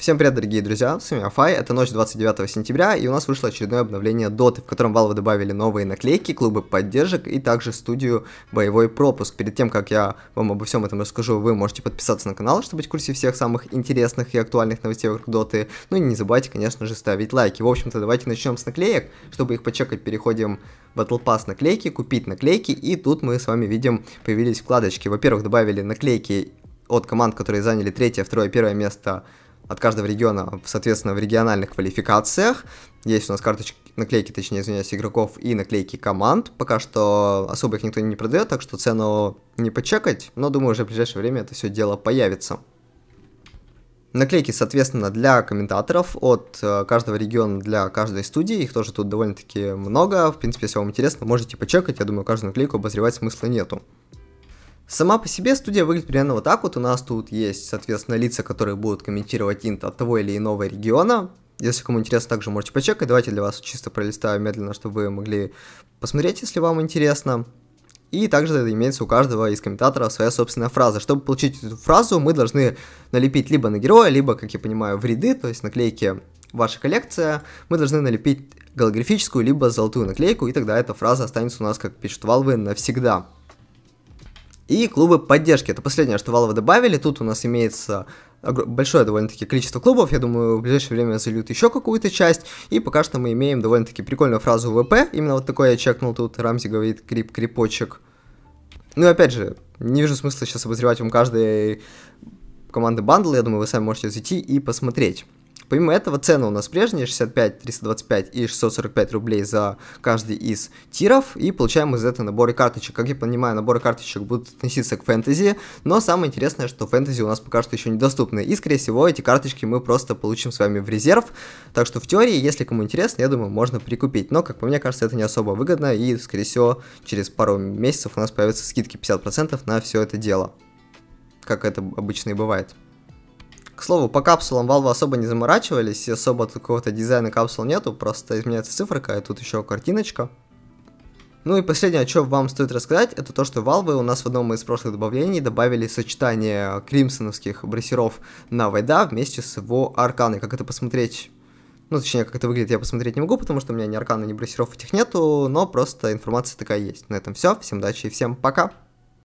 Всем привет, дорогие друзья, с вами Афай, это ночь 29 сентября, и у нас вышло очередное обновление Доты, в котором Valve добавили новые наклейки, клубы поддержек и также студию Боевой Пропуск. Перед тем, как я вам обо всем этом расскажу, вы можете подписаться на канал, чтобы быть в курсе всех самых интересных и актуальных новостей вокруг Доты, ну и не забывайте, конечно же, ставить лайки. В общем-то, давайте начнем с наклеек, чтобы их почекать, переходим в Battle Pass наклейки, купить наклейки, и тут мы с вами видим, появились вкладочки. Во-первых, добавили наклейки от команд, которые заняли третье, второе, первое место от каждого региона, соответственно, в региональных квалификациях. Есть у нас карточки, наклейки, точнее, извиняюсь, игроков и наклейки команд. Пока что особо их никто не продает, так что цену не почекать, но думаю, уже в ближайшее время это все дело появится. Наклейки, соответственно, для комментаторов от э, каждого региона, для каждой студии. Их тоже тут довольно-таки много. В принципе, если вам интересно, можете почекать. Я думаю, каждую наклейку обозревать смысла нету. Сама по себе студия выглядит примерно вот так вот. У нас тут есть, соответственно, лица, которые будут комментировать инт от того или иного региона. Если кому интересно, также можете почекать. Давайте для вас чисто пролистаю медленно, чтобы вы могли посмотреть, если вам интересно. И также имеется у каждого из комментаторов своя собственная фраза. Чтобы получить эту фразу, мы должны налепить либо на героя, либо, как я понимаю, в ряды, то есть наклейки ваша коллекция, мы должны налепить голографическую либо золотую наклейку, и тогда эта фраза останется у нас, как пишет Valve, навсегда и клубы поддержки. Это последнее, что Valve добавили. Тут у нас имеется большое довольно-таки количество клубов. Я думаю, в ближайшее время зальют еще какую-то часть. И пока что мы имеем довольно-таки прикольную фразу ВП. Именно вот такой я чекнул тут. Рамзи говорит крип-крипочек. Ну и опять же, не вижу смысла сейчас обозревать вам каждой команды бандл. Я думаю, вы сами можете зайти и посмотреть. Помимо этого, цены у нас прежние, 65, 325 и 645 рублей за каждый из тиров, и получаем из этого наборы карточек. Как я понимаю, наборы карточек будут относиться к фэнтези, но самое интересное, что фэнтези у нас пока что еще недоступны, и, скорее всего, эти карточки мы просто получим с вами в резерв, так что в теории, если кому интересно, я думаю, можно прикупить, но, как по мне кажется, это не особо выгодно, и, скорее всего, через пару месяцев у нас появятся скидки 50% на все это дело, как это обычно и бывает. К слову, по капсулам Valve особо не заморачивались, и особо какого-то дизайна капсул нету, просто изменяется циферка, и тут еще картиночка. Ну и последнее, о чем вам стоит рассказать, это то, что Valve у нас в одном из прошлых добавлений добавили сочетание кримсоновских брасеров на Вайда вместе с его арканой. Как это посмотреть? Ну, точнее, как это выглядит, я посмотреть не могу, потому что у меня ни арканы, ни брасеров этих нету, но просто информация такая есть. На этом все. Всем удачи и всем пока!